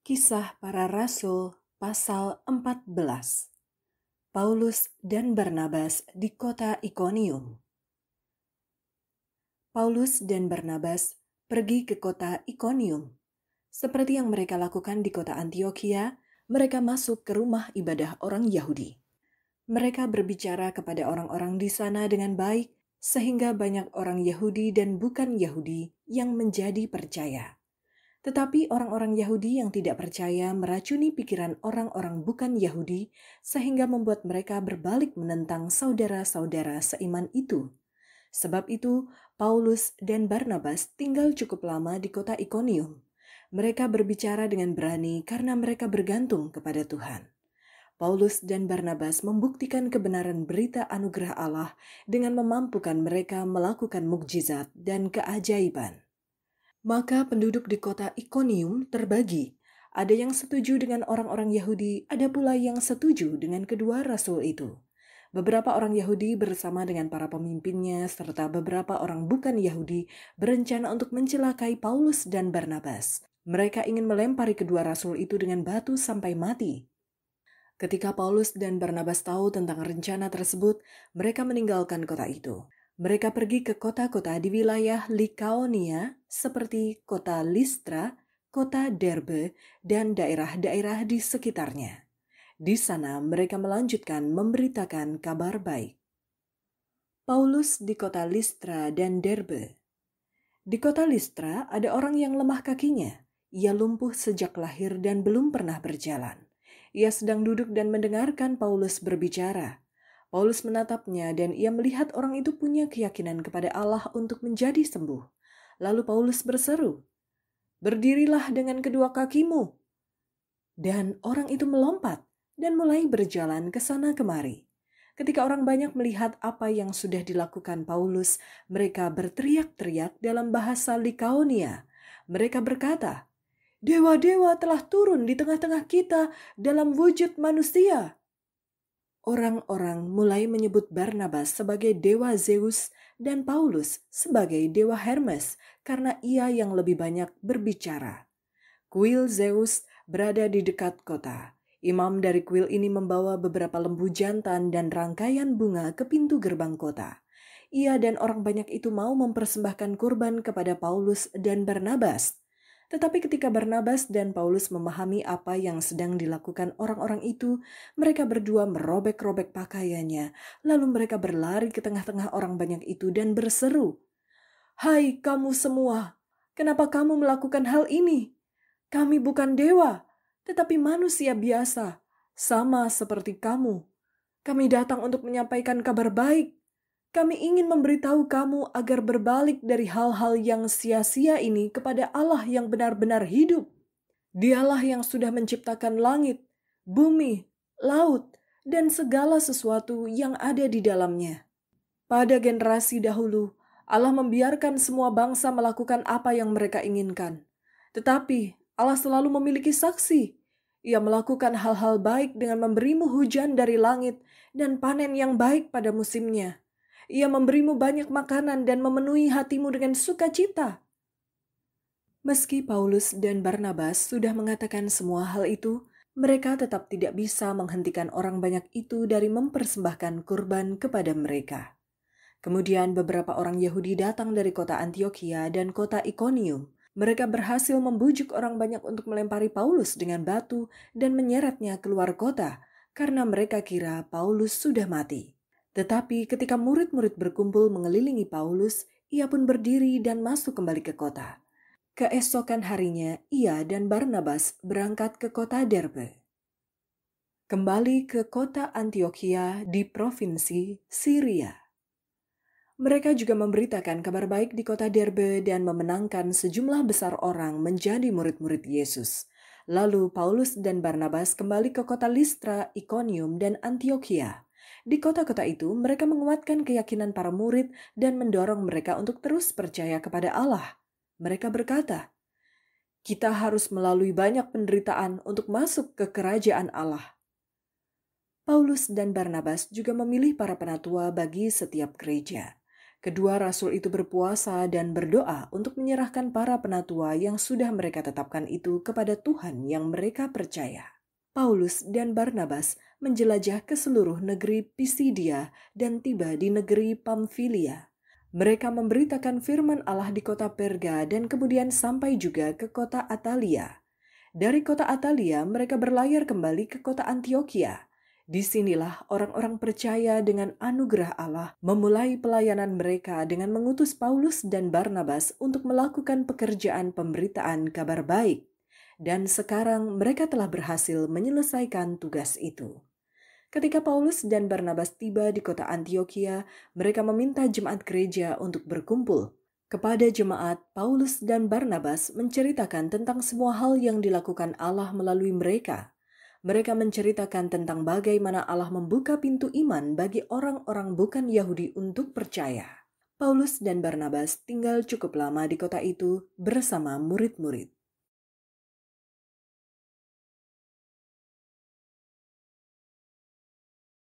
Kisah Para Rasul pasal 14. Paulus dan Barnabas di kota Ikonium. Paulus dan Barnabas pergi ke kota Ikonium. Seperti yang mereka lakukan di kota Antioquia, mereka masuk ke rumah ibadah orang Yahudi. Mereka berbicara kepada orang-orang di sana dengan baik, sehingga banyak orang Yahudi dan bukan Yahudi yang menjadi percaya tetapi orang-orang Yahudi yang tidak percaya meracuni pikiran orang-orang bukan Yahudi, sehingga membuat mereka berbalik menentang saudara-saudara seiman itu. Sebab itu, Paulus dan Barnabas tinggal cukup lama di kota Iconium. Mereka berbicara dengan berani karena mereka bergantung kepada Tuhan. Paulus dan Barnabas membuktikan kebenaran berita anugerah Allah dengan memampukan mereka melakukan mukjizat dan keajaiban. Maka penduduk di kota Ikonium terbagi. Ada yang setuju dengan orang-orang Yahudi, ada pula yang setuju dengan kedua rasul itu. Beberapa orang Yahudi bersama dengan para pemimpinnya serta beberapa orang bukan Yahudi berencana untuk mencelakai Paulus dan Barnabas. Mereka ingin melempari kedua rasul itu dengan batu sampai mati. Ketika Paulus dan Barnabas tahu tentang rencana tersebut, mereka meninggalkan kota itu. Mereka pergi ke kota-kota di wilayah Likaonia seperti kota Listra, kota Derbe, dan daerah-daerah di sekitarnya. Di sana mereka melanjutkan memberitakan kabar baik. Paulus di kota Listra dan Derbe. Di kota Listra ada orang yang lemah kakinya. Ia lumpuh sejak lahir dan belum pernah berjalan. Ia sedang duduk dan mendengarkan Paulus berbicara. Paulus menatapnya dan ia melihat orang itu punya keyakinan kepada Allah untuk menjadi sembuh. Lalu Paulus berseru, "Berdirilah dengan kedua kakimu." Dan orang itu melompat dan mulai berjalan ke sana kemari. Ketika orang banyak melihat apa yang sudah dilakukan Paulus, mereka berteriak-teriak dalam bahasa Likaonia. Mereka berkata, "Dewa-dewa telah turun di tengah-tengah kita dalam wujud manusia." orang-orang mulai menyebut Barnabas sebagai dewa Zeus dan Paulus sebagai dewa Hermes karena ia yang lebih banyak berbicara. Kuil Zeus berada di dekat kota. Imam dari kuil ini membawa beberapa lembu jantan dan rangkaian bunga ke pintu gerbang kota. Ia dan orang banyak itu mau mempersembahkan kurban kepada Paulus dan Barnabas. Tetapi ketika Barnabas dan Paulus memahami apa yang sedang dilakukan orang-orang itu, mereka berdua merobek-robek pakaiannya, lalu mereka berlari ke tengah-tengah orang banyak itu dan berseru, "Hai kamu semua, kenapa kamu melakukan hal ini? Kami bukan dewa, tetapi manusia biasa, sama seperti kamu. Kami datang untuk menyampaikan kabar baik." Kami ingin memberitahu kamu agar berbalik dari hal-hal yang sia-sia ini kepada Allah yang benar-benar hidup. Dialah yang sudah menciptakan langit, bumi, laut, dan segala sesuatu yang ada di dalamnya. Pada generasi dahulu, Allah membiarkan semua bangsa melakukan apa yang mereka inginkan. Tetapi Allah selalu memiliki saksi. Ia melakukan hal-hal baik dengan memberimu hujan dari langit dan panen yang baik pada musimnya ia memberimu banyak makanan dan memenuhi hatimu dengan sukacita. Meski Paulus dan Barnabas sudah mengatakan semua hal itu, mereka tetap tidak bisa menghentikan orang banyak itu dari mempersembahkan kurban kepada mereka. Kemudian beberapa orang Yahudi datang dari kota Antioquia dan kota Iconium. Mereka berhasil membujuk orang banyak untuk melempari Paulus dengan batu dan menyeretnya keluar kota karena mereka kira Paulus sudah mati. Tetapi ketika murid-murid berkumpul mengelilingi Paulus, ia pun berdiri dan masuk kembali ke kota. Keesokan harinya, ia dan Barnabas berangkat ke kota Derbe. Kembali ke kota Antioquia di provinsi Syria. Mereka juga memberitakan kabar baik di kota Derbe dan memenangkan sejumlah besar orang menjadi murid-murid Yesus. Lalu Paulus dan Barnabas kembali ke kota Listra, Iconium, dan Antioquia. Di kota-kota itu, mereka menguatkan keyakinan para murid dan mendorong mereka untuk terus percaya kepada Allah. Mereka berkata, "Kita harus melalui banyak penderitaan untuk masuk ke kerajaan Allah." Paulus dan Barnabas juga memilih para penatua bagi setiap gereja. Kedua rasul itu berpuasa dan berdoa untuk menyerahkan para penatua yang sudah mereka tetapkan itu kepada Tuhan yang mereka percaya. Paulus dan Barnabas menjelajah ke seluruh negeri Pisidia dan tiba di negeri Pamfilia. Mereka memberitakan firman Allah di kota Perga dan kemudian sampai juga ke kota Atalia. Dari kota Atalia, mereka berlayar kembali ke kota Antioquia. Disinilah orang-orang percaya dengan anugerah Allah memulai pelayanan mereka dengan mengutus Paulus dan Barnabas untuk melakukan pekerjaan pemberitaan kabar baik dan sekarang mereka telah berhasil menyelesaikan tugas itu. Ketika Paulus dan Barnabas tiba di kota Antioquia, mereka meminta jemaat gereja untuk berkumpul. Kepada jemaat, Paulus dan Barnabas menceritakan tentang semua hal yang dilakukan Allah melalui mereka. Mereka menceritakan tentang bagaimana Allah membuka pintu iman bagi orang-orang bukan Yahudi untuk percaya. Paulus dan Barnabas tinggal cukup lama di kota itu bersama murid-murid.